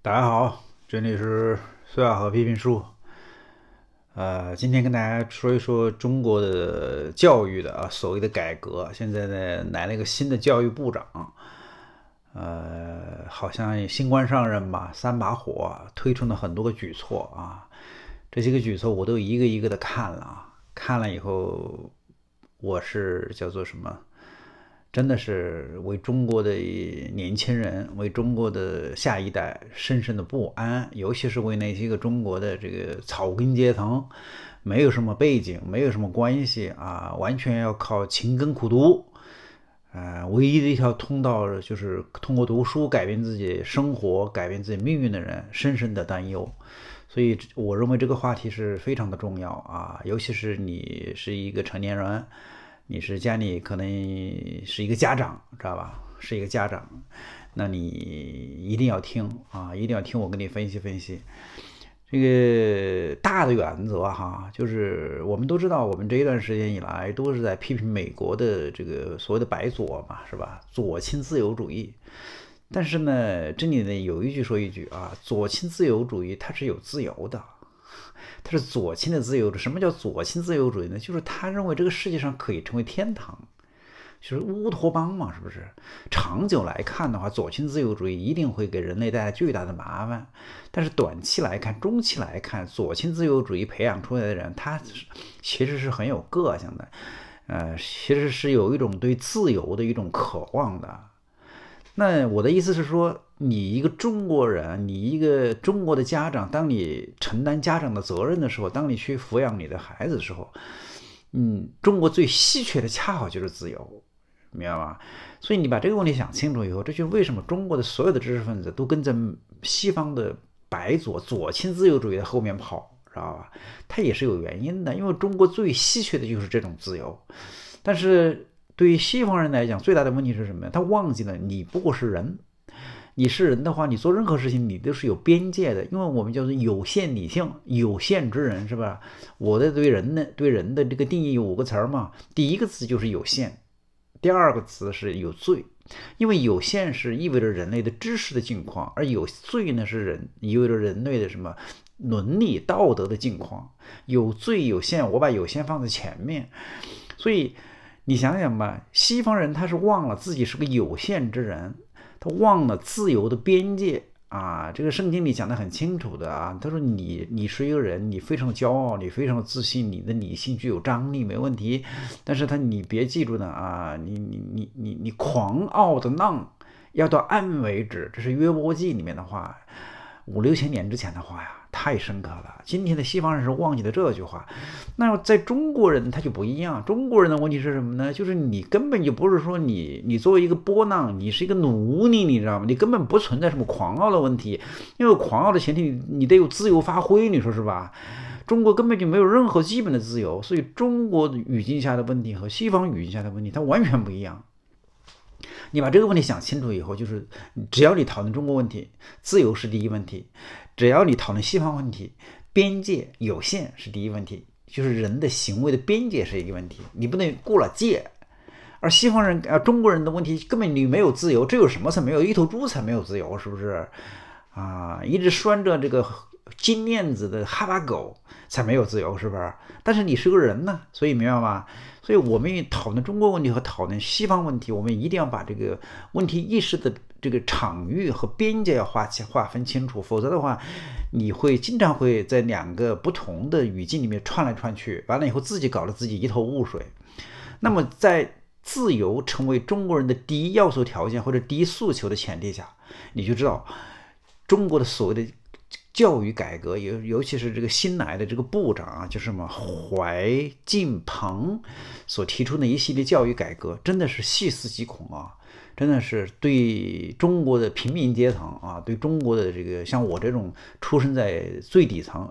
大家好，这里是苏亚和批评书。呃，今天跟大家说一说中国的教育的啊，所谓的改革。现在呢，来了一个新的教育部长，呃，好像新官上任吧，三把火，推出了很多个举措啊。这些个举措我都一个一个的看了，啊，看了以后，我是叫做什么？真的是为中国的年轻人，为中国的下一代深深的不安，尤其是为那些个中国的这个草根阶层，没有什么背景，没有什么关系啊，完全要靠勤耕苦读，呃，唯一的一条通道就是通过读书改变自己生活、改变自己命运的人，深深的担忧。所以，我认为这个话题是非常的重要啊，尤其是你是一个成年人。你是家里可能是一个家长，知道吧？是一个家长，那你一定要听啊，一定要听我跟你分析分析。这个大的原则哈，就是我们都知道，我们这一段时间以来都是在批评美国的这个所谓的“白左”嘛，是吧？左倾自由主义。但是呢，这里呢有一句说一句啊，左倾自由主义它是有自由的。他是左倾的自由主义。什么叫左倾自由主义呢？就是他认为这个世界上可以成为天堂，就是乌托邦嘛，是不是？长久来看的话，左倾自由主义一定会给人类带来巨大的麻烦。但是短期来看、中期来看，左倾自由主义培养出来的人，他其实是很有个性的，呃，其实是有一种对自由的一种渴望的。那我的意思是说，你一个中国人，你一个中国的家长，当你承担家长的责任的时候，当你去抚养你的孩子的时候，嗯，中国最稀缺的恰好就是自由，明白吗？所以你把这个问题想清楚以后，这就是为什么中国的所有的知识分子都跟在西方的白左左倾自由主义的后面跑，知道吧？他也是有原因的，因为中国最稀缺的就是这种自由，但是。对于西方人来讲，最大的问题是什么呀？他忘记了，你不过是人，你是人的话，你做任何事情，你都是有边界的，因为我们叫做有限理性、有限之人，是吧？我的对人的对人的这个定义有五个词儿嘛，第一个词就是有限，第二个词是有罪，因为有限是意味着人类的知识的境况，而有罪呢是人意味着人类的什么伦理道德的境况，有罪有限，我把有限放在前面，所以。你想想吧，西方人他是忘了自己是个有限之人，他忘了自由的边界啊！这个圣经里讲的很清楚的啊，他说你你是一个人，你非常骄傲，你非常自信，你的理性具有张力没问题，但是他你别记住呢啊，你你你你你狂傲的浪要到岸为止，这是约伯记里面的话，五六千年之前的话呀。太深刻了！今天的西方人是忘记了这句话，那在中国人他就不一样。中国人的问题是什么呢？就是你根本就不是说你，你作为一个波浪，你是一个奴隶，你知道吗？你根本不存在什么狂傲的问题，因为狂傲的前提你得有自由发挥，你说是吧？中国根本就没有任何基本的自由，所以中国语境下的问题和西方语境下的问题它完全不一样。你把这个问题想清楚以后，就是只要你讨论中国问题，自由是第一问题。只要你讨论西方问题，边界有限是第一问题，就是人的行为的边界是一个问题，你不能过了界。而西方人呃，中国人的问题根本你没有自由，这有什么才没有？一头猪才没有自由，是不是？啊，一直拴着这个。金链子的哈巴狗才没有自由，是不是？但是你是个人呢，所以明白吗？所以，我们讨论中国问题和讨论西方问题，我们一定要把这个问题意识的这个场域和边界要划清、划分清楚。否则的话，你会经常会，在两个不同的语境里面串来串去，完了以后自己搞得自己一头雾水。那么，在自由成为中国人的第一要素条件或者第一诉求的前提下，你就知道中国的所谓的。教育改革，尤尤其是这个新来的这个部长啊，就是什么怀进鹏所提出的一系列教育改革，真的是细思极恐啊。真的是对中国的平民阶层啊，对中国的这个像我这种出生在最底层，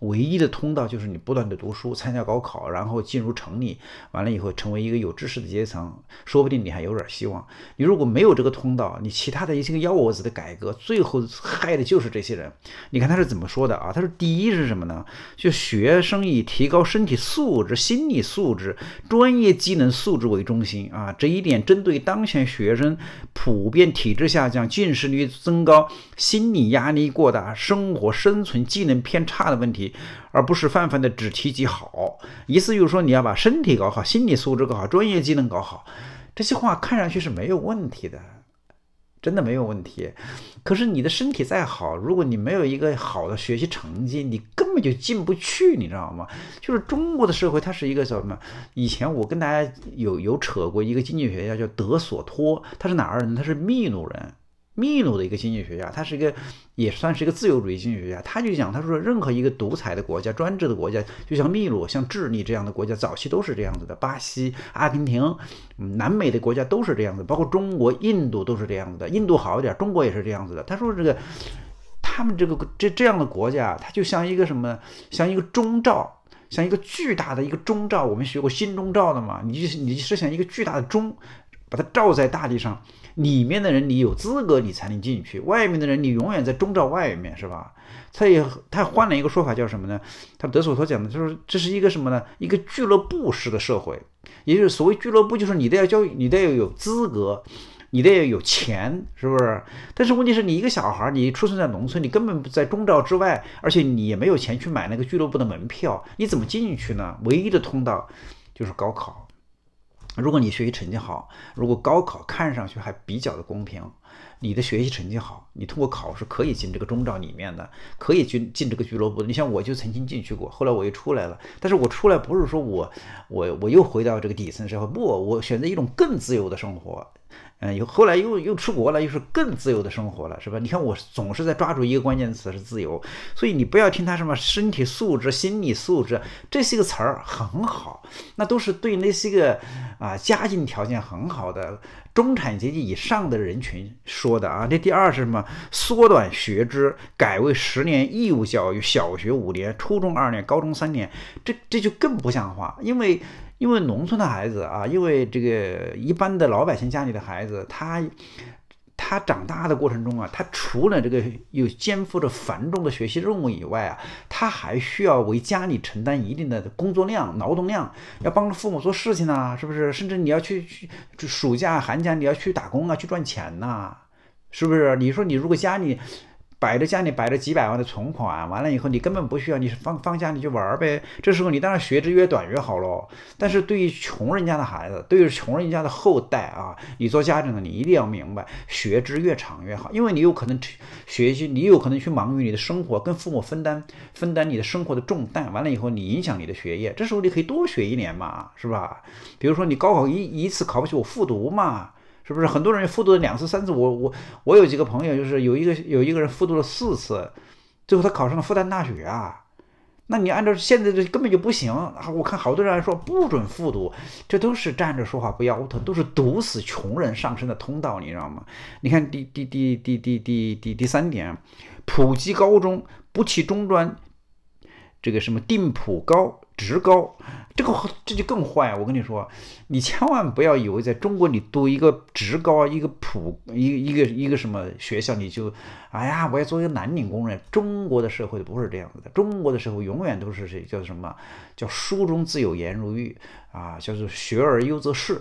唯一的通道就是你不断的读书，参加高考，然后进入城里，完了以后成为一个有知识的阶层，说不定你还有点希望。你如果没有这个通道，你其他的一些个幺蛾子的改革，最后害的就是这些人。你看他是怎么说的啊？他说第一是什么呢？就学生以提高身体素质、心理素质、专业技能素质为中心啊，这一点针对当前学。学生普遍体质下降、近视率增高、心理压力过大、生活生存技能偏差的问题，而不是泛泛的只提及好。意思就是说，你要把身体搞好、心理素质搞好、专业技能搞好，这些话看上去是没有问题的。真的没有问题，可是你的身体再好，如果你没有一个好的学习成绩，你根本就进不去，你知道吗？就是中国的社会，它是一个什么？以前我跟大家有有扯过一个经济学家叫德索托，他是哪儿人？他是秘鲁人。秘鲁的一个经济学家，他是一个也算是一个自由主义经济学家，他就讲，他说任何一个独裁的国家、专制的国家，就像秘鲁、像智利这样的国家，早期都是这样子的。巴西、阿根廷、南美的国家都是这样子，包括中国、印度都是这样子的。印度好一点，中国也是这样子的。他说这个，他们这个这这样的国家，它就像一个什么？像一个钟罩，像一个巨大的一个钟罩。我们学过新钟罩的嘛？你就你设想一个巨大的钟，把它罩在大地上。里面的人，你有资格，你才能进去；外面的人，你永远在中罩外面，是吧？他也他换了一个说法，叫什么呢？他德索托讲的就是这是一个什么呢？一个俱乐部式的社会，也就是所谓俱乐部，就是你得要教育，你得要有资格，你得要有钱，是不是？但是问题是你一个小孩，你出生在农村，你根本不在中招之外，而且你也没有钱去买那个俱乐部的门票，你怎么进去呢？唯一的通道就是高考。如果你学习成绩好，如果高考看上去还比较的公平，你的学习成绩好，你通过考试可以进这个中招里面的，可以进进这个俱乐部。你像我就曾经进去过，后来我又出来了。但是我出来不是说我我我又回到这个底层社会，不，我选择一种更自由的生活。嗯，又后来又又出国了，又是更自由的生活了，是吧？你看我总是在抓住一个关键词是自由，所以你不要听他什么身体素质、心理素质这些个词儿很好，那都是对那些个啊家境条件很好的中产阶级以上的人群说的啊。这第二是什么？缩短学制，改为十年义务教育，小学五年，初中二年，高中三年，这这就更不像话，因为。因为农村的孩子啊，因为这个一般的老百姓家里的孩子，他他长大的过程中啊，他除了这个有肩负着繁重的学习任务以外啊，他还需要为家里承担一定的工作量、劳动量，要帮助父母做事情啊，是不是？甚至你要去去暑假、寒假你要去打工啊，去赚钱呐，是不是？你说你如果家里。摆在家里摆着几百万的存款，完了以后你根本不需要，你放放假你就玩呗。这时候你当然学制越短越好喽。但是对于穷人家的孩子，对于穷人家的后代啊，你做家长的你一定要明白，学制越长越好，因为你有可能学习，你有可能去忙于你的生活，跟父母分担分担你的生活的重担。完了以后你影响你的学业，这时候你可以多学一年嘛，是吧？比如说你高考一一次考不起，我复读嘛。是不是很多人复读了两次、三次？我我我有几个朋友，就是有一个有一个人复读了四次，最后他考上了复旦大学啊！那你按照现在这根本就不行啊！我看好多人说不准复读，这都是站着说话不腰疼，都是堵死穷人上升的通道，你知道吗？你看第第第第第第第第三点，普及高中，不起中专，这个什么定普高。职高，这个这就更坏。我跟你说，你千万不要以为在中国你读一个职高、一个普、一一个一个什么学校，你就，哎呀，我要做一个蓝领工人。中国的社会不是这样子的，中国的社会永远都是谁叫什么？叫书中自有颜如玉啊，叫做学而优则仕。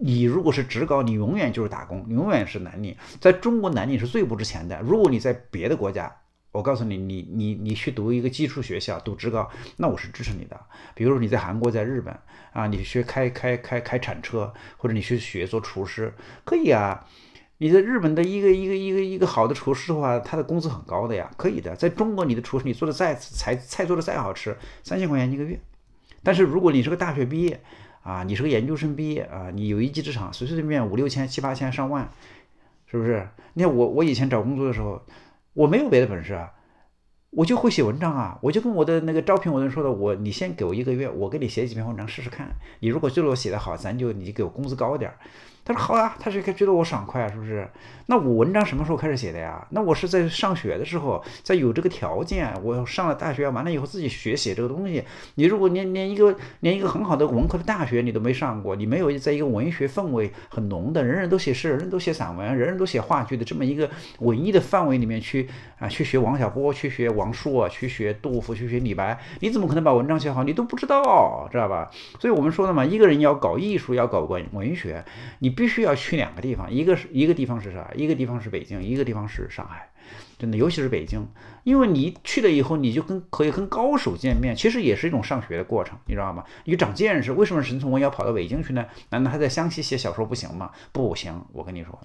你如果是职高，你永远就是打工，永远是蓝领。在中国，蓝领是最不值钱的。如果你在别的国家，我告诉你，你你你去读一个技术学校，读职高，那我是支持你的。比如说你在韩国、在日本啊，你学开开开开铲车，或者你去学做厨师，可以啊。你在日本的一个一个一个一个好的厨师的话，他的工资很高的呀，可以的。在中国，你的厨师你做的再菜菜做的再好吃，三千块钱一个月。但是如果你是个大学毕业啊，你是个研究生毕业啊，你有一技之长，随随便便五六千、七八千、上万，是不是？你看我我以前找工作的时候。我没有别的本事啊，我就会写文章啊。我就跟我的那个招聘，文就说的，我你先给我一个月，我给你写几篇文章试试看。你如果最后我写的好，咱就你给我工资高点儿。他说好呀，他是觉得我爽快是不是？那我文章什么时候开始写的呀？那我是在上学的时候，在有这个条件，我上了大学完了以后自己学写这个东西。你如果连连一个连一个很好的文科的大学你都没上过，你没有在一个文学氛围很浓的，人人都写诗，人人都写散文，人人都写话剧的这么一个文艺的范围里面去啊，去学王小波，去学王朔，去学杜甫，去学李白，你怎么可能把文章写好？你都不知道，知道吧？所以我们说了嘛，一个人要搞艺术，要搞文文学，你。必须要去两个地方，一个是一个地方是啥？一个地方是北京，一个地方是上海。真的，尤其是北京，因为你去了以后，你就跟可以跟高手见面，其实也是一种上学的过程，你知道吗？你长见识。为什么沈从文要跑到北京去呢？难道他在湘西写小说不行吗？不行，我跟你说。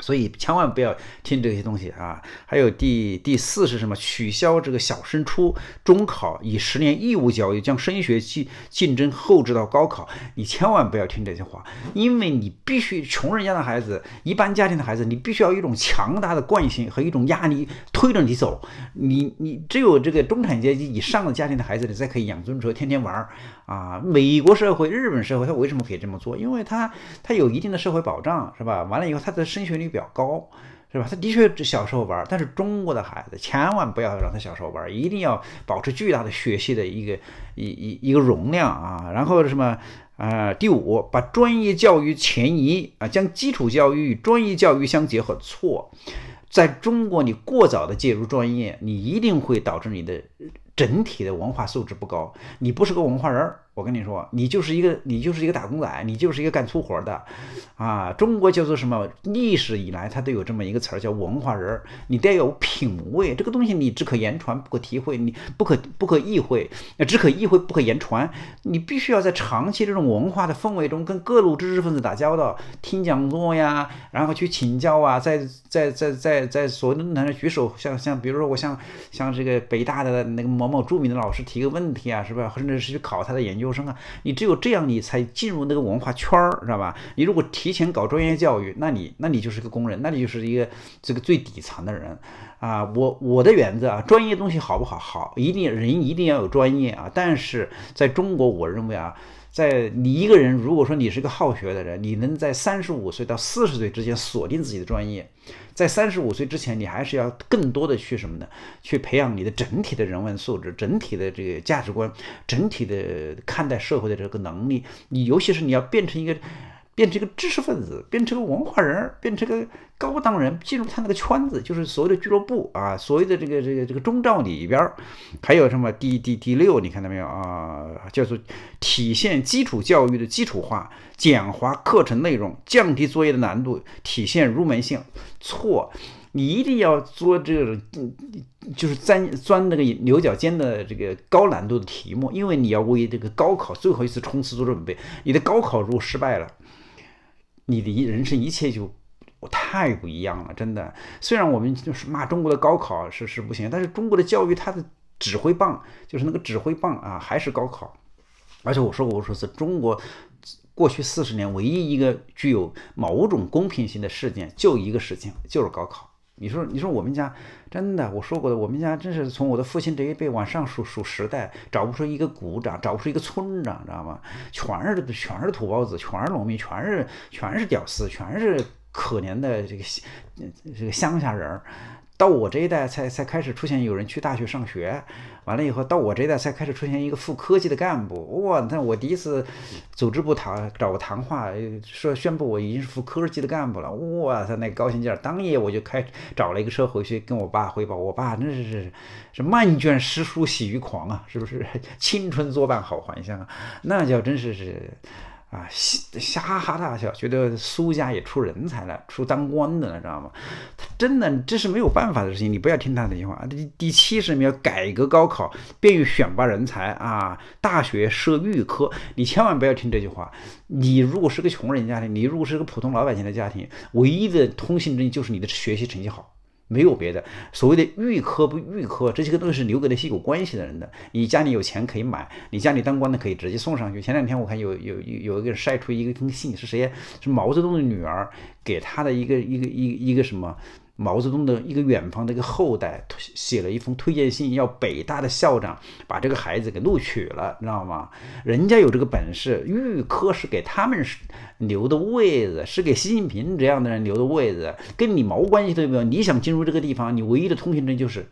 所以千万不要听这些东西啊！还有第第四是什么？取消这个小升初、中考，以十年义务教育将升学竞竞争后置到高考。你千万不要听这些话，因为你必须穷人家的孩子、一般家庭的孩子，你必须要一种强大的惯性和一种压力推着你走。你你只有这个中产阶级以上的家庭的孩子，你才可以养尊处，天天玩儿啊！美国社会、日本社会，他为什么可以这么做？因为他他有一定的社会保障，是吧？完了以后，他的升学率。比较高是吧？他的确小时候玩，但是中国的孩子千万不要让他小时候玩，一定要保持巨大的学习的一个一一一个容量啊。然后什么啊？第五，把专业教育前移啊，将基础教育与专业教育相结合。错，在中国你过早的介入专业，你一定会导致你的整体的文化素质不高，你不是个文化人儿。我跟你说，你就是一个你就是一个打工仔，你就是一个干粗活的，啊，中国叫做什么？历史以来它都有这么一个词儿叫文化人儿。你得有品位，这个东西你只可言传不可体会，你不可不可意会，那只可意会不可言传。你必须要在长期这种文化的氛围中，跟各路知识分子打交道，听讲座呀，然后去请教啊，在在在在在所有论坛上举手，像像比如说我向向这个北大的那个某某著名的老师提个问题啊，是吧？甚至是去考他的研究。优生啊，你只有这样，你才进入那个文化圈儿，知道吧？你如果提前搞专业教育，那你，那你就是个工人，那你就是一个这个最底层的人啊。我我的原则啊，专业东西好不好？好，一定人一定要有专业啊。但是在中国，我认为啊。在你一个人，如果说你是个好学的人，你能在三十五岁到四十岁之间锁定自己的专业。在三十五岁之前，你还是要更多的去什么呢？去培养你的整体的人文素质、整体的这个价值观、整体的看待社会的这个能力。你尤其是你要变成一个。变成一个知识分子，变成个文化人，变成个高档人，进入他那个圈子，就是所谓的俱乐部啊，所谓的这个这个这个中罩里边，还有什么第第第六，你看到没有啊？叫做体现基础教育的基础化，简化课程内容，降低作业的难度，体现入门性。错，你一定要做这种，就是钻钻那个牛角尖的这个高难度的题目，因为你要为这个高考最后一次冲刺做准备。你的高考如果失败了。你的人生一切就太不一样了，真的。虽然我们就是骂中国的高考是是不行，但是中国的教育它的指挥棒就是那个指挥棒啊，还是高考。而且我说过，我说是中国过去四十年唯一一个具有某种公平性的事件，就一个事情，就是高考。你说，你说我们家真的，我说过的，我们家真是从我的父亲这一辈往上数数十代，找不出一个股长，找不出一个村长，知道吗？全是全是土包子，全是农民，全是全是屌丝，全是可怜的这个这个乡下人儿。到我这一代才才开始出现有人去大学上学，完了以后到我这一代才开始出现一个副科级的干部。哇！那我第一次组织部谈找谈话，说宣布我已经是副科级的干部了。哇塞！那高兴劲儿，当夜我就开找了一个车回去跟我爸汇报。我爸那是是是漫卷诗书喜欲狂啊，是不是 青春作伴好还乡啊？那叫真是是。啊，嘻，哈哈大笑，觉得苏家也出人才了，出当官的了，知道吗？他真的这是没有办法的事情，你不要听他这句话。第第七十要改革高考，便于选拔人才啊，大学设预科，你千万不要听这句话。你如果是个穷人家庭，你如果是个普通老百姓的家庭，唯一的通行证就是你的学习成绩好。没有别的，所谓的预科不预科，这些个东西是留给那些有关系的人的。你家里有钱可以买，你家里当官的可以直接送上去。前两天我看有有有有一个晒出一个封信，是谁？是毛泽东的女儿给他的一个一个一一个什么？毛泽东的一个远方的一个后代写了一封推荐信，要北大的校长把这个孩子给录取了，知道吗？人家有这个本事，预科是给他们留的位子，是给习近平这样的人留的位子，跟你毛关系都没有。你想进入这个地方，你唯一的通行证就是。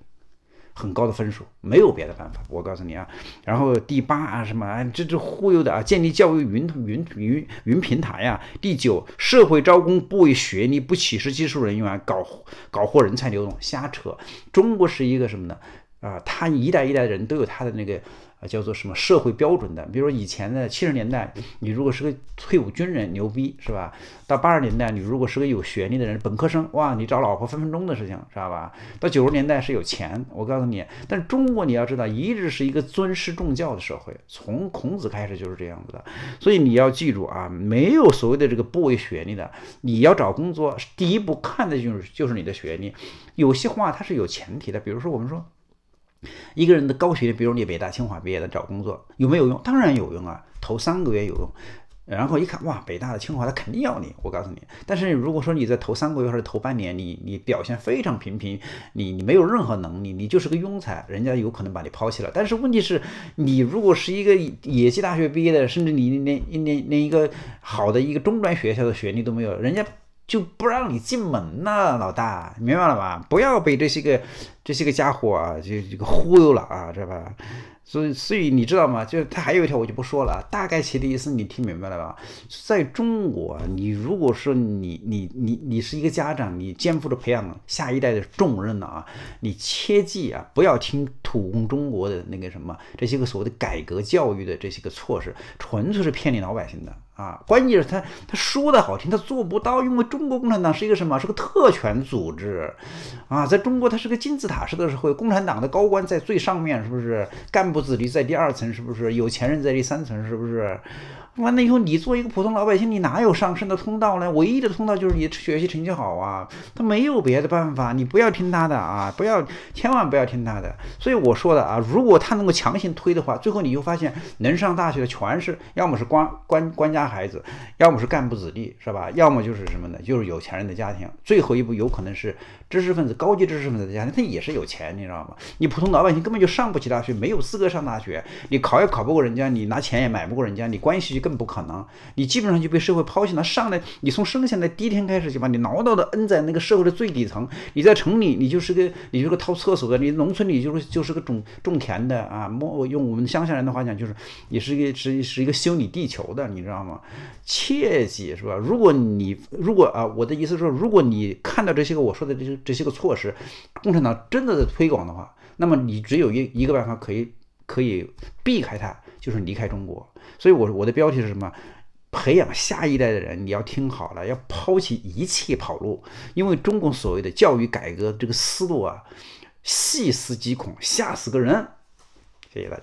很高的分数，没有别的办法。我告诉你啊，然后第八啊什么啊，这这忽悠的啊，建立教育云云云云平台呀。第九，社会招工不为学历，不歧视技术人员，搞搞活人才流动。瞎扯，中国是一个什么呢？啊，他一代一代的人都有他的那个。叫做什么社会标准的？比如说以前的七十年代，你如果是个退伍军人，牛逼是吧？到八十年代，你如果是个有学历的人，本科生，哇，你找老婆分分钟的事情，知道吧？到九十年代是有钱，我告诉你，但中国你要知道，一直是一个尊师重教的社会，从孔子开始就是这样子的。所以你要记住啊，没有所谓的这个不为学历的，你要找工作，第一步看的就是就是你的学历。有些话它是有前提的，比如说我们说。一个人的高学历，比如你北大、清华毕业的，找工作有没有用？当然有用啊，头三个月有用。然后一看，哇，北大的、清华的肯定要你。我告诉你，但是如果说你在头三个月或者头半年，你你表现非常平平，你你没有任何能力，你就是个庸才，人家有可能把你抛弃了。但是问题是你如果是一个野鸡大学毕业的，甚至你连连连连一个好的一个中专学校的学历都没有，人家。就不让你进门呐，老大，明白了吧？不要被这些个、这些个家伙啊，就这个忽悠了啊，知道吧？所以，所以你知道吗？就是他还有一条，我就不说了。大概其的意思你听明白了吧？在中国，你如果说你、你、你、你是一个家长，你肩负着培养下一代的重任呢啊，你切记啊，不要听土共中国的那个什么这些个所谓的改革教育的这些个措施，纯粹是骗你老百姓的。啊，关键是他他说的好听，他做不到，因为中国共产党是一个什么？是个特权组织，啊，在中国它是个金字塔式的社会，共产党的高官在最上面，是不是？干部子弟在第二层，是不是？有钱人在第三层，是不是？完了以后，你做一个普通老百姓，你哪有上升的通道呢？唯一的通道就是你学习成绩好啊，他没有别的办法。你不要听他的啊，不要，千万不要听他的。所以我说的啊，如果他能够强行推的话，最后你就发现能上大学的全是要么是官官官家孩子，要么是干部子弟，是吧？要么就是什么呢？就是有钱人的家庭。最后一步有可能是知识分子、高级知识分子的家庭，他也是有钱，你知道吗？你普通老百姓根本就上不起大学，没有资格上大学。你考也考不过人家，你拿钱也买不过人家，你关系。更不可能，你基本上就被社会抛弃了。上来，你从生下来第一天开始，就把你挠到的摁在那个社会的最底层。你在城里，你就是个你就是个掏厕所的；你农村里就是就是个种种田的啊。莫用我们乡下人的话讲，就是也是一个是是一个修理地球的，你知道吗？切记是吧？如果你如果啊，我的意思是说，如果你看到这些个我说的这些这些个措施，共产党真的在推广的话，那么你只有一一个办法可以可以避开它。就是离开中国，所以我我的标题是什么？培养下一代的人，你要听好了，要抛弃一切跑路，因为中国所谓的教育改革这个思路啊，细思极恐，吓死个人。谢谢大家。